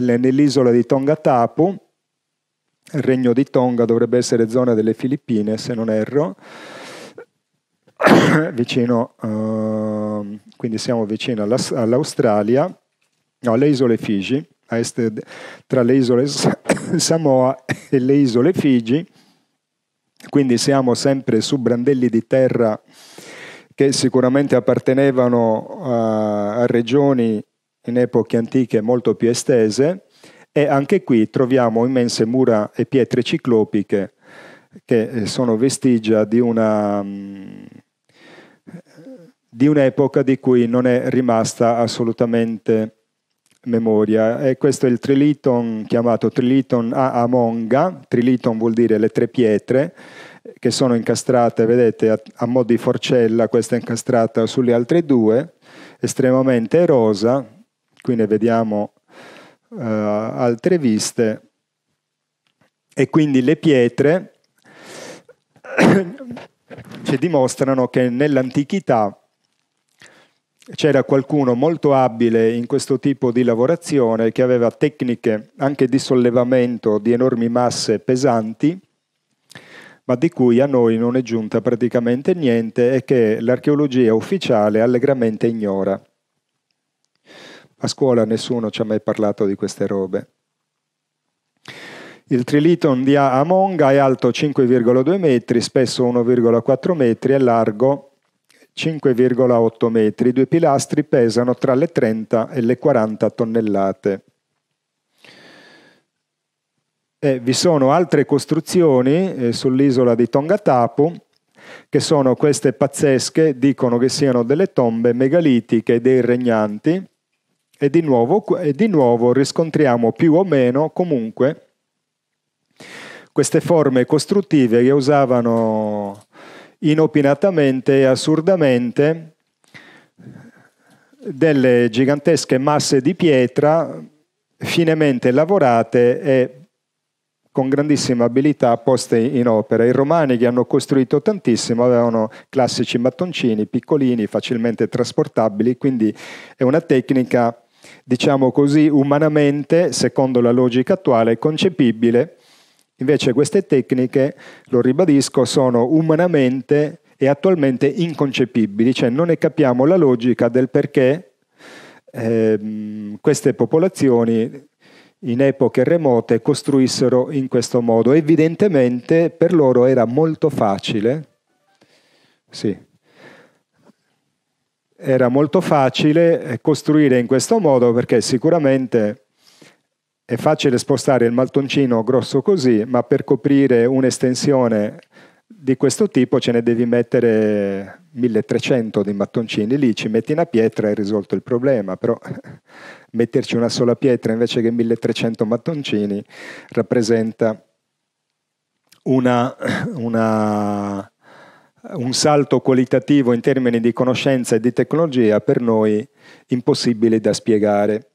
nell'isola di Tonga Tapu, il regno di Tonga dovrebbe essere zona delle Filippine, se non erro, vicino, uh, quindi siamo vicino alla, all'Australia, no, alle isole Figi, a est, tra le isole Samoa e le isole Figi, quindi siamo sempre su brandelli di terra che sicuramente appartenevano a, eh, a regioni in epoche antiche molto più estese e anche qui troviamo immense mura e pietre ciclopiche che eh, sono vestigia di una mm, di un'epoca di cui non è rimasta assolutamente memoria. E questo è il triliton chiamato triliton a amonga, triliton vuol dire le tre pietre che sono incastrate, vedete, a, a mo' di forcella, questa è incastrata sulle altre due, estremamente erosa, qui ne vediamo uh, altre viste, e quindi le pietre ci dimostrano che nell'antichità c'era qualcuno molto abile in questo tipo di lavorazione che aveva tecniche anche di sollevamento di enormi masse pesanti, ma di cui a noi non è giunta praticamente niente e che l'archeologia ufficiale allegramente ignora. A scuola nessuno ci ha mai parlato di queste robe. Il triliton di Amonga è alto 5,2 metri, spesso 1,4 metri e largo 5,8 metri. I due pilastri pesano tra le 30 e le 40 tonnellate. E vi sono altre costruzioni eh, sull'isola di Tongatapu che sono queste pazzesche, dicono che siano delle tombe megalitiche dei regnanti e di nuovo, e di nuovo riscontriamo più o meno comunque queste forme costruttive che usavano inopinatamente e assurdamente delle gigantesche masse di pietra finemente lavorate e con grandissima abilità poste in opera. I romani che hanno costruito tantissimo avevano classici mattoncini piccolini, facilmente trasportabili, quindi è una tecnica diciamo così, umanamente, secondo la logica attuale, concepibile. Invece queste tecniche, lo ribadisco, sono umanamente e attualmente inconcepibili, cioè non ne capiamo la logica del perché eh, queste popolazioni in epoche remote costruissero in questo modo. Evidentemente per loro era molto facile. Sì era molto facile eh, costruire in questo modo perché sicuramente è facile spostare il maltoncino grosso così, ma per coprire un'estensione di questo tipo ce ne devi mettere 1300 di mattoncini lì, ci metti una pietra e hai risolto il problema, però metterci una sola pietra invece che 1300 mattoncini rappresenta una, una un salto qualitativo in termini di conoscenza e di tecnologia per noi impossibile da spiegare.